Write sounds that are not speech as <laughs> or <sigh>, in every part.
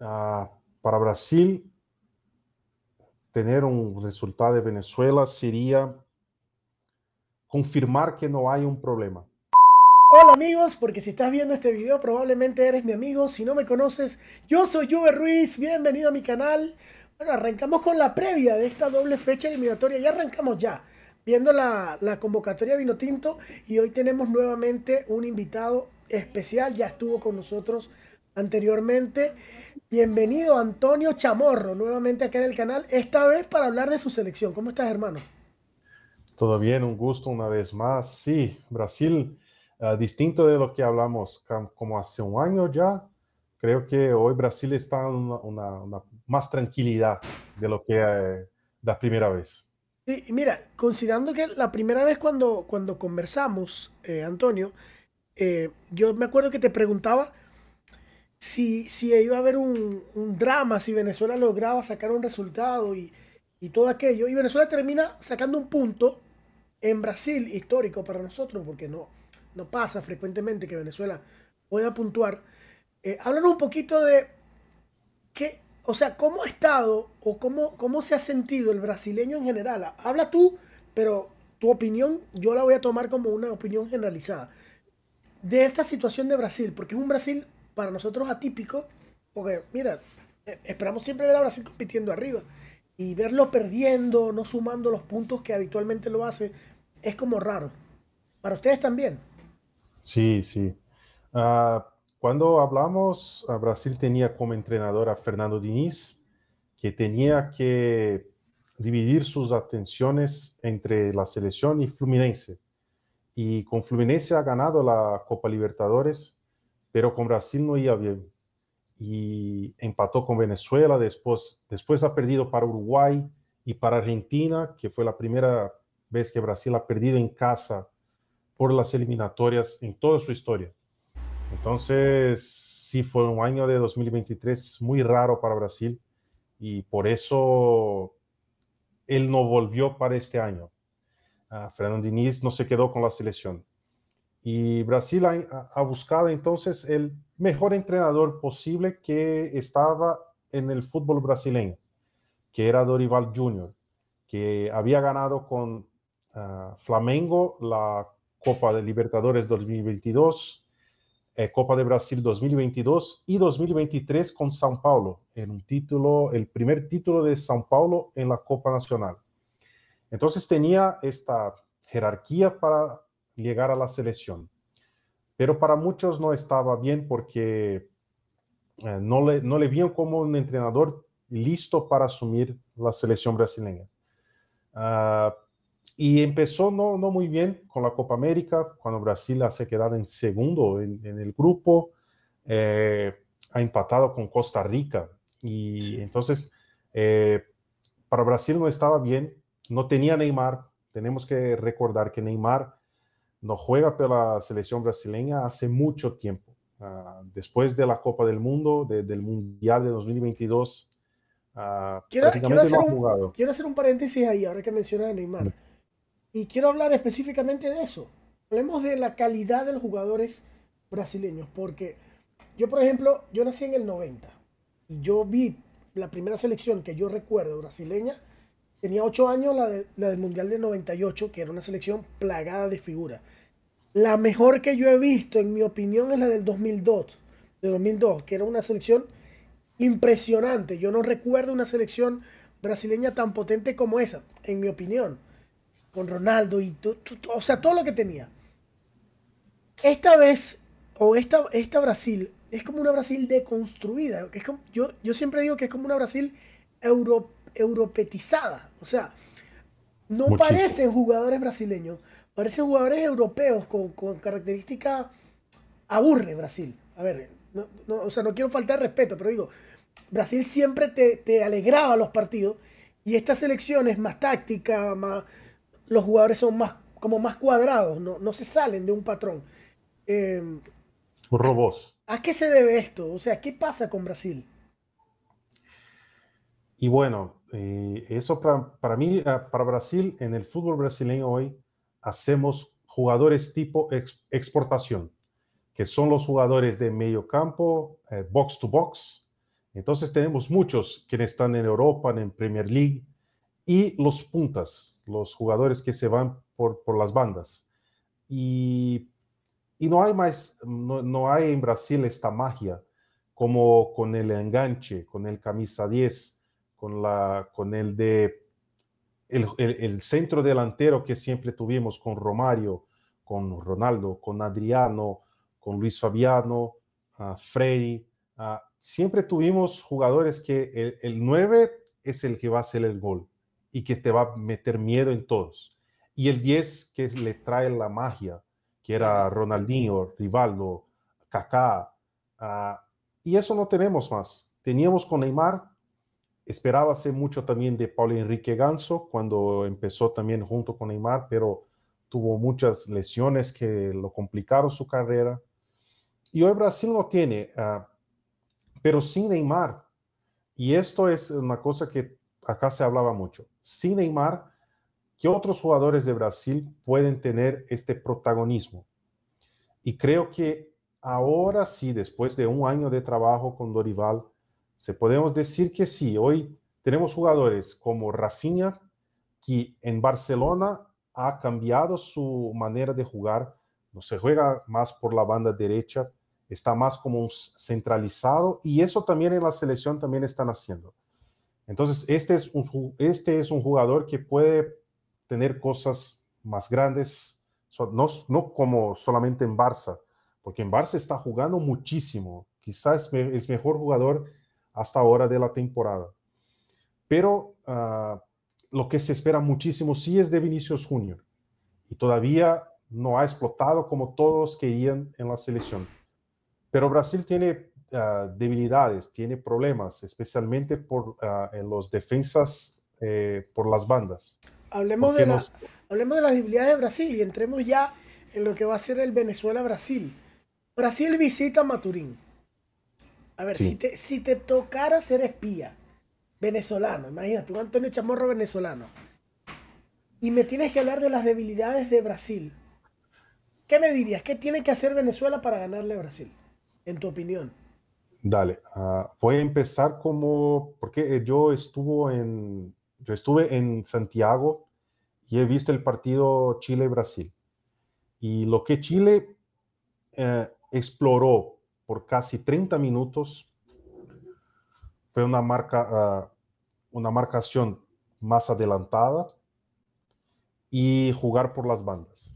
Ah, para Brasil, tener un resultado de Venezuela sería confirmar que no hay un problema. Hola amigos, porque si estás viendo este video probablemente eres mi amigo, si no me conoces, yo soy Juve Ruiz, bienvenido a mi canal. Bueno, arrancamos con la previa de esta doble fecha eliminatoria, ya arrancamos ya, viendo la, convocatoria vino Tinto. y hoy tenemos nuevamente un invitado especial, ya estuvo con nosotros anteriormente. Bienvenido Antonio Chamorro, nuevamente acá en el canal, esta vez para hablar de su selección. ¿Cómo estás, hermano? Todo bien, un gusto una vez más. Sí, Brasil, ah, distinto de lo que hablamos como hace un año ya, creo que hoy Brasil está en una, más tranquilidad de lo que eh, la primera vez. Sí, mira, considerando que la primera vez cuando, cuando conversamos, eh, Antonio, eh, yo me acuerdo que te preguntaba si, si iba a haber un, drama, si Venezuela lograba sacar un resultado y, todo aquello. Y Venezuela termina sacando un punto en Brasil, histórico para nosotros, porque no, no pasa frecuentemente que Venezuela pueda puntuar. Eh, háblanos un poquito de qué, o sea, cómo ha estado o cómo, cómo se ha sentido el brasileño en general. Habla tú, pero tu opinión yo la voy a tomar como una opinión generalizada de esta situación de Brasil, porque es un Brasil para nosotros atípico, porque mira, e-, esperamos siempre ver a Brasil compitiendo arriba y verlo perdiendo, no sumando los puntos que habitualmente lo hace, es como raro. Para ustedes también. Sí, sí. Ah, cuando hablamos, ah, Brasil tenía como entrenador a Fernando Diniz, que tenía que dividir sus atenciones entre la selección y Fluminense. Y con Fluminense ha ganado la Copa Libertadores pero con Brasil no iba bien. Y empató con Venezuela, después, después ha perdido para Uruguay y para Argentina, que fue la primera vez que Brasil ha perdido en casa por las eliminatorias en toda su historia. Entonces, sí fue un año de 2023 muy raro para Brasil y por eso él no volvió para este año. Ah, Fernando Diniz no se quedó con la selección. Y Brasil ha, buscado entonces el mejor entrenador posible que estaba en el fútbol brasileño, que era Dorival Jr., que había ganado con ah, Flamengo la Copa de Libertadores 2022, eh, Copa de Brasil 2022 y 2023 con São Paulo, en un título, el primer título de São Paulo en la Copa Nacional. Entonces tenía esta jerarquía para llegar a la selección. Pero para muchos no estaba bien porque eh, no, le, no le vieron como un entrenador listo para asumir la selección brasileña. Ah, y empezó no, no muy bien con la Copa América, cuando Brasil se quedado en segundo en, el grupo, eh, ha empatado con Costa Rica. Y entonces, eh, para Brasil no estaba bien, no tenía Neymar. Tenemos que recordar que Neymar no juega para la selección brasileña hace mucho tiempo. Ah, después de la Copa del Mundo, del Mundial de 2022, ah, quiero, hacer Un, paréntesis ahí, ahora que menciona Neymar. Mm. Y quiero hablar específicamente de eso. Hablemos de la calidad de los jugadores brasileños, porque yo, por ejemplo, yo nací en el 90 y yo vi la primera selección que yo recuerdo brasileña Tenía ocho años la, del Mundial de 98, que era una selección plagada de figuras. La mejor que yo he visto, en mi opinión, es la del 2002, de 2002, que era una selección impresionante. Yo no recuerdo una selección brasileña tan potente como esa, en mi opinión, con Ronaldo y o sea, todo lo que tenía. Esta vez, o esta, esta Brasil, es como una Brasil deconstruida. Es como, yo, yo siempre digo que es como una Brasil euro, europetizada. O sea, no parecen jugadores brasileños, parecen jugadores europeos con, con características aburre Brasil. A ver, no, sea, no quiero faltar respeto, pero digo, Brasil siempre te, alegraba los partidos y estas elecciones más táctica, más, los jugadores son más como más cuadrados, no, se salen de un patrón. Eh, Robos. ¿A qué se debe esto? O sea, ¿qué pasa con Brasil? Y bueno, eh, eso para, mí, ah, para Brasil, en el fútbol brasileño hoy, hacemos jugadores tipo exportación, que son los jugadores de medio campo, eh, box to box. Entonces tenemos muchos que están en Europa, en Premier League, y los puntas, los jugadores que se van por, las bandas. Y, no hay más, no, no hay en Brasil esta magia como con el enganche, con el camisa 10 con, la, con el de el, centro delantero que siempre tuvimos con Romario, con Ronaldo, con Adriano, con Luis Fabiano, Freddy siempre tuvimos jugadores que el, 9 es el que va a hacer el gol y que te va a meter miedo en todos. Y el 10 que le trae la magia, que era Ronaldinho, Rivaldo, Kaká. y eso no tenemos más. Teníamos con Neymar, Esperaba Esperábase mucho también de Paul Enrique Ganso cuando empezó también junto con Neymar, pero tuvo muchas lesiones que lo complicaron su carrera. Y hoy Brasil no tiene, ah, pero sin Neymar, y esto es una cosa que acá se hablaba mucho, sin Neymar, ¿qué otros jugadores de Brasil pueden tener este protagonismo? Y creo que ahora sí, después de un año de trabajo con Dorival, se podemos decir que sí, hoy tenemos jugadores como Rafinha, que en Barcelona ha cambiado su manera de jugar, no se juega más por la banda derecha, está más como un centralizado y eso también en la selección también están haciendo. Entonces, este es un, este es un jugador que puede tener cosas más grandes, no, no como solamente en Barça, porque en Barça está jugando muchísimo, quizás es mejor jugador hasta ahora de la temporada. Pero ah, lo que se espera muchísimo sí es de Vinicius Junior y todavía no ha explotado como todos querían en la selección. Pero Brasil tiene ah, debilidades, tiene problemas, especialmente por ah, en los defensas eh, por las bandas. Hablemos de, de las debilidades de Brasil y entremos ya en lo que va a ser el Venezuela-Brasil. Brasil visita Maturín. A ver, si, te, si tocara ser espía venezolano, imagínate, un Antonio Chamorro venezolano, y me tienes que hablar de las debilidades de Brasil, ¿qué me dirías? ¿Qué tiene que hacer Venezuela para ganarle a Brasil, en tu opinión? Dale, ah, voy a empezar como, porque eh, yo, estuvo en, yo estuve en Santiago y he visto el partido Chile-Brasil. Y lo que Chile eh, exploró por casi 30 minutos. Fue una, marca, ah, una marcación más adelantada y jugar por las bandas.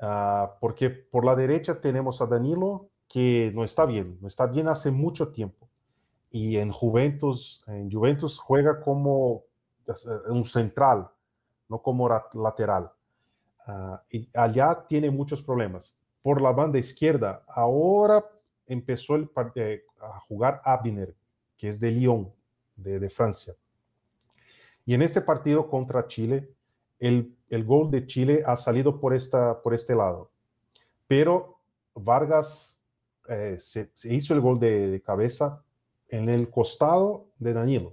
Ah, porque por la derecha tenemos a Danilo, que no está bien, no está bien hace mucho tiempo. Y en Juventus, en Juventus juega como pues, eh, un central, no como lateral. Ah, y allá tiene muchos problemas. Por la banda izquierda, ahora empezó eh, a jugar Abiner, que es de Lyon, de, Francia. Y en este partido contra Chile, el, el gol de Chile ha salido por, esta, por este lado. Pero Vargas eh, se, hizo el gol de, cabeza en el costado de Danilo.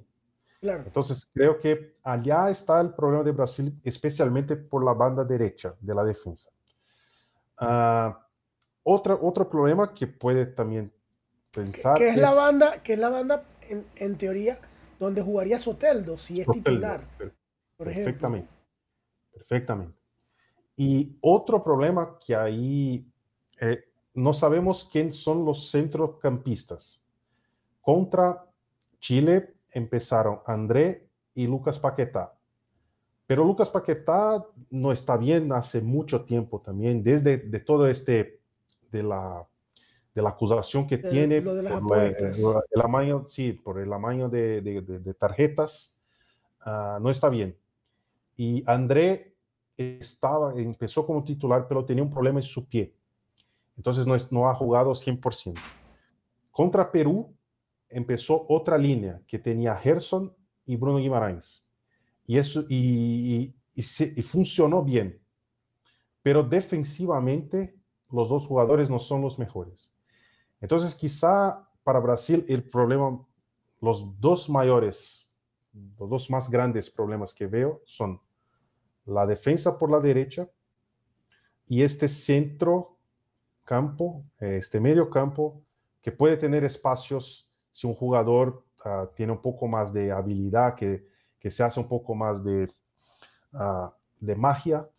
Entonces creo que allá está el problema de Brasil, especialmente por la banda derecha de la defensa. Ah, otro problema que puede también pensar. Que es, la banda, que la banda en, teoría donde jugaría Soteldo si es titular. perfectamente. Perfectamente. Y otro problema que ahí eh, no sabemos quién son los centrocampistas. Contra Chile empezaron André y Lucas Paquetá. Pero Lucas Paquetá no está bien hace mucho tiempo también, desde de todo este de la, de la acusación que tiene por el amaño, de, tarjetas, ah, no está bien. Y André estaba, empezó como titular, pero tenía un problema en su pie. Entonces no, es, no ha jugado 100%. Contra Perú empezó otra línea que tenía Gerson y Bruno Guimarães. Y, eso, y, y funcionó bien. Pero defensivamente los dos jugadores no son los mejores. Entonces, quizá para Brasil el problema, los dos mayores, los dos más grandes problemas que veo son la defensa por la derecha y este centro campo, este medio campo, que puede tener espacios si un jugador ah, tiene un poco más de habilidad, que, se hace un poco más de, ah, de magia,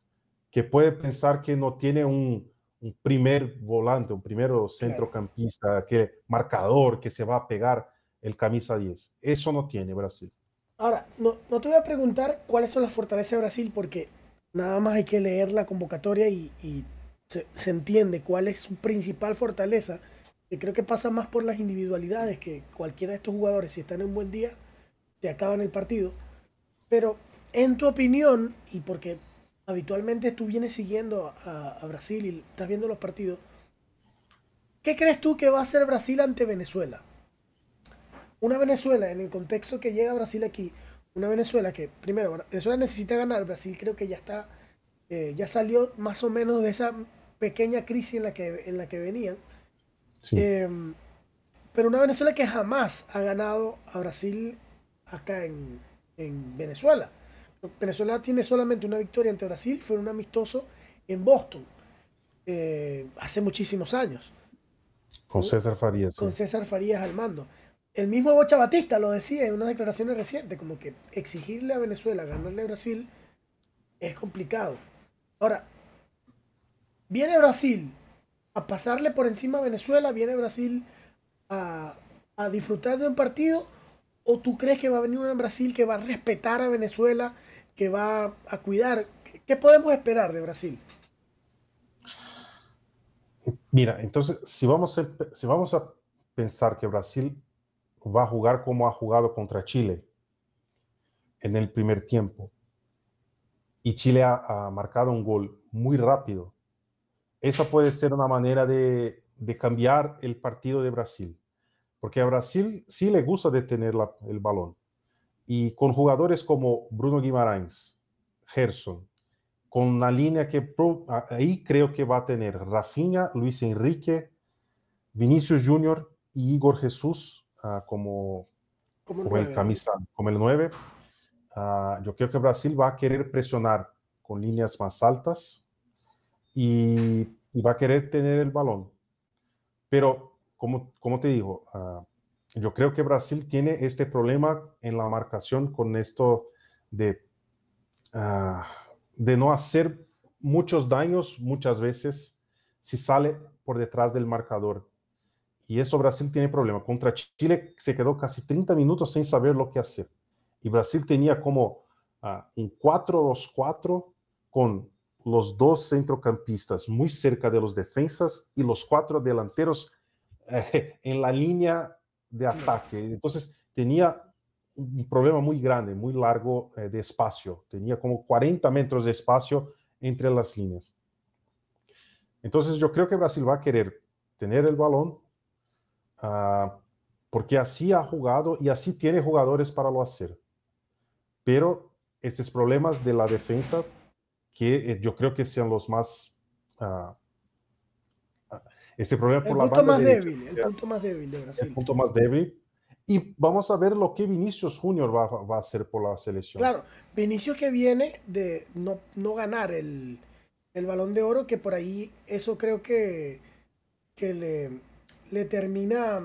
que puede pensar que no tiene un, un primer volante, un primero centrocampista, que marcador, que se va a pegar el camisa 10. Eso no tiene Brasil. Ahora, no, no te voy a preguntar cuáles son las fortalezas de Brasil, porque nada más hay que leer la convocatoria y, se, entiende cuál es su principal fortaleza, que creo que pasa más por las individualidades, que cualquiera de estos jugadores, si están en un buen día, te acaban el partido. Pero, en tu opinión, y porque habitualmente tú vienes siguiendo a, Brasil y estás viendo los partidos. ¿Qué crees tú que va a hacer Brasil ante Venezuela? Una Venezuela, en el contexto que llega Brasil aquí, una Venezuela que, primero, Venezuela necesita ganar, Brasil creo que ya está, eh, ya salió más o menos de esa pequeña crisis en la que, en la que venían. Em, pero una Venezuela que jamás ha ganado a Brasil acá en, en Venezuela. Venezuela tiene solamente una victoria ante Brasil, fue un amistoso en Boston, eh, hace muchísimos años. Con César Farías. Con César Farías al mando. El mismo Bocha Batista lo decía en unas declaraciones recientes, como que exigirle a Venezuela ganarle a Brasil es complicado. Ahora, viene Brasil a pasarle por encima a Venezuela, viene Brasil a, a disfrutar de un partido, o tú crees que va a venir un Brasil que va a respetar a Venezuela que va a cuidar. ¿Qué podemos esperar de Brasil? Mira, entonces, si vamos, a, pensar que Brasil va a jugar como ha jugado contra Chile en el primer tiempo, y Chile ha, marcado un gol muy rápido, esa puede ser una manera de, cambiar el partido de Brasil, porque a Brasil sí le gusta detener el balón, y con jugadores como Bruno Guimarães, Gerson, con la línea que ahí creo que va a tener Rafinha, Luis Enrique, Vinicius Junior y Igor Jesús ah, como, como, el, camisa, como el 9. Ah, yo creo que Brasil va a querer presionar con líneas más altas y, va a querer tener el balón. Pero, como, como te digo, ah, yo creo que Brasil tiene este problema en la marcación con esto de, ah, de no hacer muchos daños muchas veces si sale por detrás del marcador. Y eso Brasil tiene problema. Contra Chile se quedó casi 30 minutos sin saber lo que hacer. Y Brasil tenía como ah, un 4-2-4 con los dos centrocampistas muy cerca de los defensas y los cuatro delanteros eh, en la línea de ataque. Entonces tenía un problema muy grande, muy largo eh, de espacio. Tenía como 40 metros de espacio entre las líneas. Entonces yo creo que Brasil va a querer tener el balón ah, porque así ha jugado y así tiene jugadores para lo hacer. Pero estos problemas de la defensa que eh, yo creo que sean los más ah, este problema por el punto más débil, el punto más débil de Brasil. El punto más débil. Y vamos a ver lo que Vinicius Junior va, a hacer por la selección. Claro, Vinicius que viene de no, no ganar el, balón de oro, que por ahí eso creo que, que le, le termina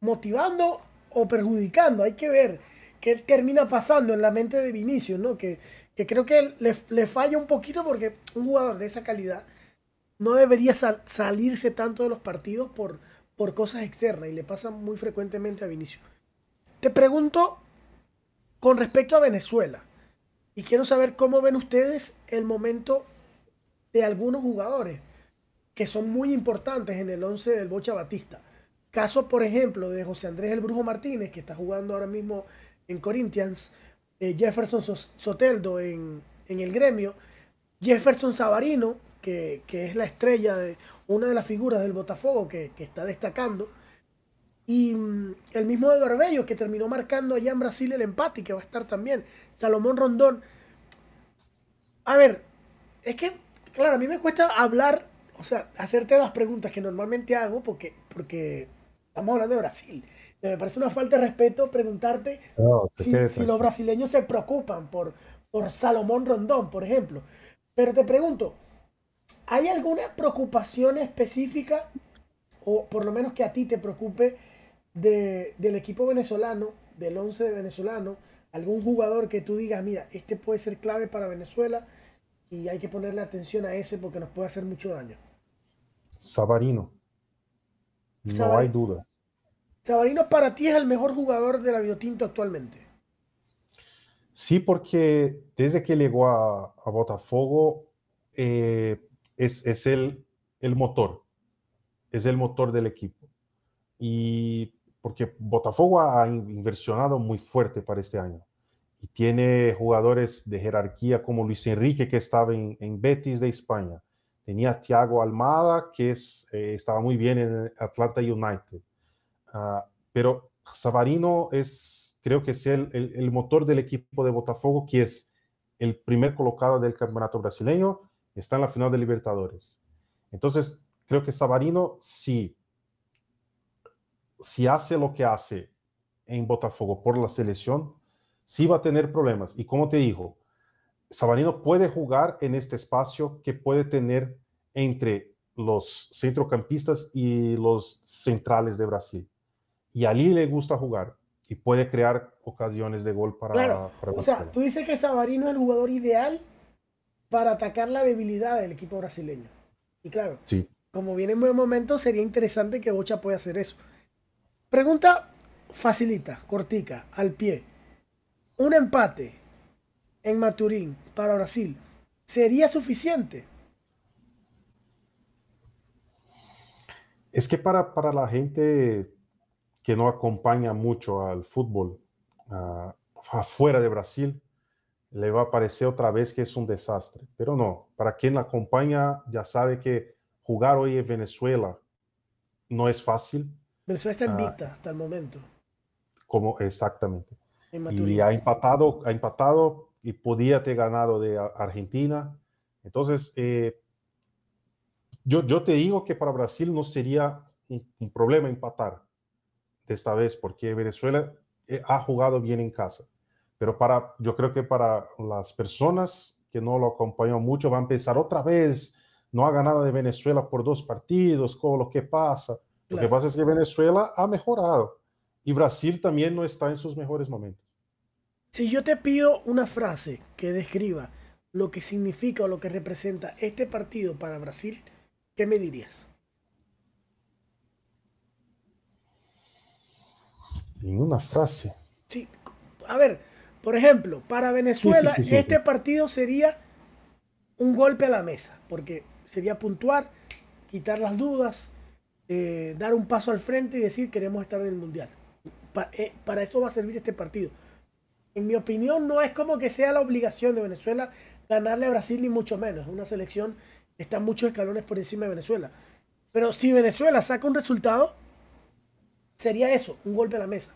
motivando o perjudicando. Hay que ver qué termina pasando en la mente de Vinicius, ¿no? Que, creo que le falla un poquito porque un jugador de esa calidad no debería salirse tanto de los partidos por, por cosas externas y le pasa muy frecuentemente a Vinicius. Te pregunto con respecto a Venezuela y quiero saber cómo ven ustedes el momento de algunos jugadores que son muy importantes en el 11 del Bocha Batista. Caso, por ejemplo, de José Andrés el Brujo Martínez, que está jugando ahora mismo en Corinthians, eh, Jefferson Soteldo en, en el gremio, Jefferson Savarino, que, que es la estrella, de una de las figuras del Botafogo que, que está destacando. Y mm, el mismo Eduardo Bello, que terminó marcando allá en Brasil el empate, que va a estar también. Salomón Rondón. A ver, es que, claro, a mí me cuesta hablar, o sea, hacerte las preguntas que normalmente hago, porque, porque estamos hablando de Brasil. Me parece una falta de respeto preguntarte si, los brasileños se preocupan por, por Salomón Rondón, por ejemplo. Pero te pregunto, ¿Hay alguna preocupación específica, o por lo menos que a ti te preocupe, del equipo venezolano, del 11 venezolano? ¿Algún jugador que tú digas, mira, este puede ser clave para Venezuela y hay que ponerle atención a ese porque nos puede hacer mucho daño? Sabarino. No hay duda. Sabarino para ti es el mejor jugador del la Biotinto actualmente. Sí, porque desde que llegó a, a Botafogo, eh, es, el, motor, es el motor del equipo. Y porque Botafogo ha inversionado muy fuerte para este año y tiene jugadores de jerarquía como Luis Enrique, que estaba en, Betis de España. Tenía Thiago Almada, que es, eh, estaba muy bien en Atlanta United. Ah, pero Savarino es, creo que es el, motor del equipo de Botafogo, que es el primer colocado del campeonato brasileño, está en la final de Libertadores. Entonces, creo que Sabarino, si, si hace lo que hace en Botafogo por la selección, sí va a tener problemas. Y como te digo, Sabarino puede jugar en este espacio que puede tener entre los centrocampistas y los centrales de Brasil. Y allí le gusta jugar y puede crear ocasiones de gol para... Claro, o sea, tú dices que Sabarino es el jugador ideal para atacar la debilidad del equipo brasileño. Y claro, sí. como viene en buen momento, sería interesante que Bocha pueda hacer eso. Pregunta facilita, cortica, al pie. ¿Un empate en Maturín para Brasil sería suficiente? Es que para, para la gente que no acompaña mucho al fútbol ah, afuera de Brasil, le va a parecer otra vez que es un desastre. Pero no, para quien la acompaña ya sabe que jugar hoy en Venezuela no es fácil. Venezuela está en ah. vita hasta el momento. Como exactamente. Y ha empatado, ha empatado y podía haber ganado de Argentina. Entonces, eh, yo, yo te digo que para Brasil no sería un, un problema empatar de esta vez, porque Venezuela eh, ha jugado bien en casa. Pero para, yo creo que para las personas que no lo acompañó mucho van a pensar otra vez, no haga nada de Venezuela por dos partidos, con lo que pasa. Lo que pasa es que Venezuela ha mejorado y Brasil también no está en sus mejores momentos. Si yo te pido una frase que describa lo que significa o lo que representa este partido para Brasil, ¿qué me dirías? Ninguna frase. Sí, a ver, por ejemplo, para Venezuela este partido sería un golpe a la mesa, porque sería puntuar, quitar las dudas, eh, dar un paso al frente y decir queremos estar en el Mundial. Eh, para, eso va a servir este partido. En mi opinión, no es como que sea la obligación de Venezuela ganarle a Brasil, ni mucho menos. Una selección está muchos escalones por encima de Venezuela. Pero si Venezuela saca un resultado, sería eso, un golpe a la mesa.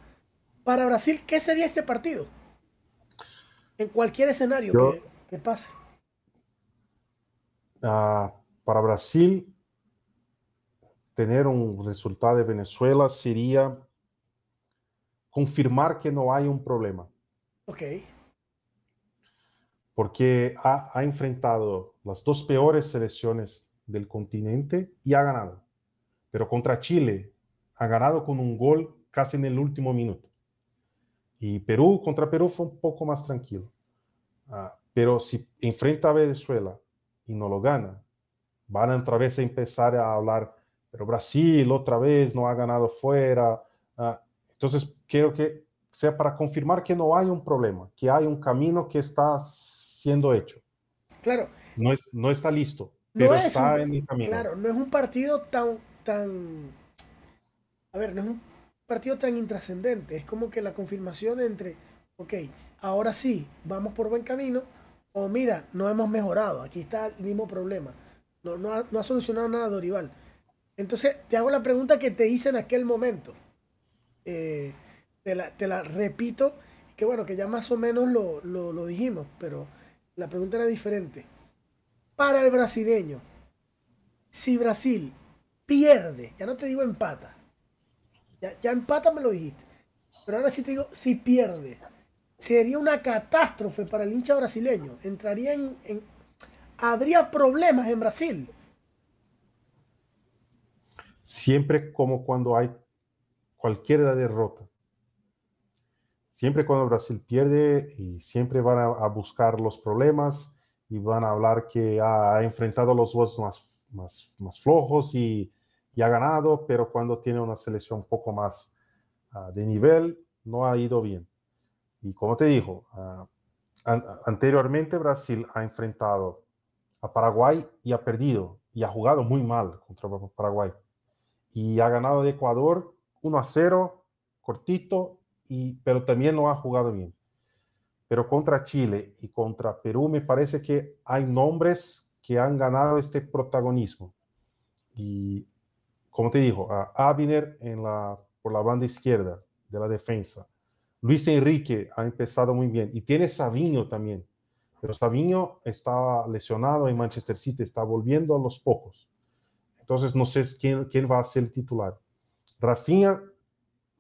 Para Brasil, ¿qué sería este partido? En cualquier escenario que, pase. Ah, para Brasil, tener un resultado de Venezuela sería confirmar que no hay un problema. Ok. Porque ha, enfrentado las dos peores selecciones del continente y ha ganado. Pero contra Chile ha ganado con un gol casi en el último minuto. Y Perú contra Perú fue un poco más tranquilo. Ah, pero si enfrenta a Venezuela y no lo gana, van a otra vez a empezar a hablar, pero Brasil otra vez no ha ganado fuera. Ah, entonces, quiero que sea para confirmar que no hay un problema, que hay un camino que está siendo hecho. Claro. No, es, no está listo, pero está en el camino. Claro, no es un partido tan, tan... A ver, no es un partido tan intrascendente. Es como que la confirmación entre, ok, ahora sí, vamos por buen camino, o mira, no hemos mejorado, aquí está el mismo problema. No, no, ha, solucionado nada Dorival. Entonces, te hago la pregunta que te hice en aquel momento. Eh, te, la, repito, que bueno, que ya más o menos lo, lo dijimos, pero la pregunta era diferente. Para el brasileño, si Brasil pierde, ya no te digo empata, ya, ya empata me lo dijiste. Pero ahora sí te digo, si pierde, sería una catástrofe para el hincha brasileño. Entraría en, habría problemas en Brasil. Siempre como cuando hay cualquier derrota. Siempre cuando Brasil pierde y siempre van a, buscar los problemas y van a hablar que ah, ha enfrentado a los dos más, más flojos y y ha ganado, pero cuando tiene una selección un poco más ah, de nivel, no ha ido bien. Y como te digo, ah, anteriormente Brasil ha enfrentado a Paraguay y ha perdido y ha jugado muy mal contra Paraguay. Y ha ganado de Ecuador 1 a 0, cortito, y, pero también no ha jugado bien. Pero contra Chile y contra Perú me parece que hay nombres que han ganado este protagonismo. Y como te dijo, a Abner en la, por la banda izquierda de la defensa. Luis Enrique ha empezado muy bien y tiene Savinho también, pero Savinho estaba lesionado en Manchester City, está volviendo a los pocos. Entonces no sé quién, quién va a ser el titular. Rafinha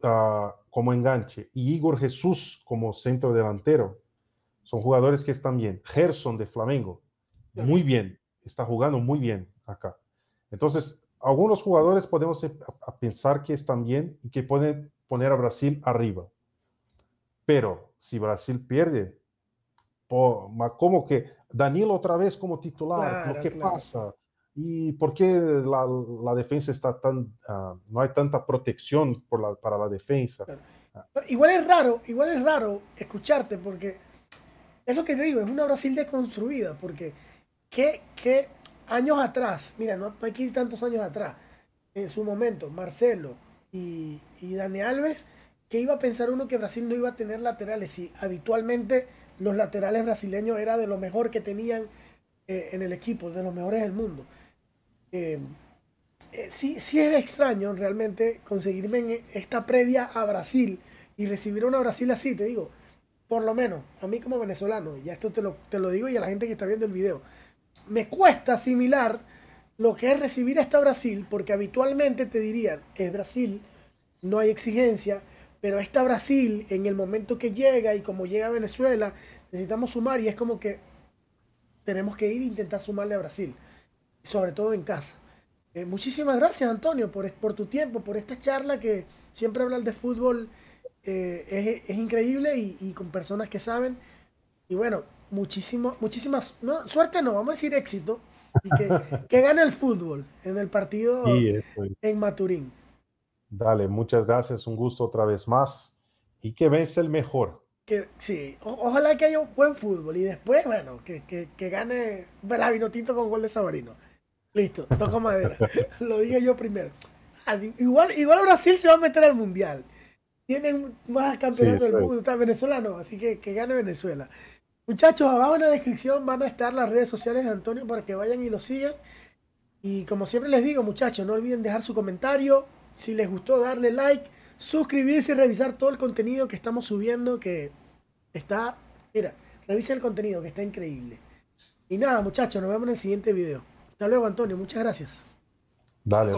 ah, como enganche y Igor Jesús como centro delantero son jugadores que están bien. Gerson de Flamengo, muy bien, está jugando muy bien acá. Entonces, algunos jugadores podemos em, pensar que están bien y que pueden poner a Brasil arriba. Pero si Brasil pierde, ¿cómo que Danilo otra vez como titular, ¿qué pasa? ¿Y por qué la, defensa está tan, ah, no hay tanta protección por para la defensa? Ah. Igual es raro, igual es raro escucharte porque es lo que te digo, es una Brasil deconstruida, porque qué, qué años atrás, mira, no, hay que ir tantos años atrás, en su momento, Marcelo y, y Dani Alves, que iba a pensar uno que Brasil no iba a tener laterales y habitualmente los laterales brasileños era de lo mejor que tenían eh, en el equipo, de los mejores del mundo. Eh, eh, sí, sí es extraño realmente conseguirme en esta previa a Brasil y recibir a una Brasil así, te digo, por lo menos, a mí como venezolano, ya esto te lo, te lo digo y a la gente que está viendo el video me cuesta asimilar lo que es recibir a esta Brasil, porque habitualmente te dirían, es Brasil, no hay exigencia, pero esta Brasil en el momento que llega y como llega a Venezuela, necesitamos sumar y es como que tenemos que ir e intentar sumarle a Brasil, sobre todo en casa. Eh, muchísimas gracias Antonio por, por tu tiempo, por esta charla que siempre hablar de fútbol eh, es, increíble y con personas que saben. Y bueno, muchísimo, muchísimas, no, suerte no, vamos a decir éxito, <laughs> que, gane el fútbol en el partido en Maturín. Dale, muchas gracias, un gusto otra vez más y que vence el mejor. Que, sí, ojalá que haya un buen fútbol y después, bueno, que, que, que gane con gol de Sabarino. Listo, toco madera. <laughs> Lo dije yo primero. igual, igual Brasil se va a meter al mundial. Tienen más campeonato del mundo, está venezolano, así que que gane Venezuela. Muchachos, abajo en la descripción van a estar las redes sociales de Antonio para que vayan y lo sigan. Y como siempre les digo, muchachos, no olviden dejar su comentario. Si les gustó, darle like, suscribirse y revisar todo el contenido que estamos subiendo, que está... Mira, revisa el contenido, que está increíble. Y nada, muchachos, nos vemos en el siguiente video. Hasta luego, Antonio. Muchas gracias. Dale.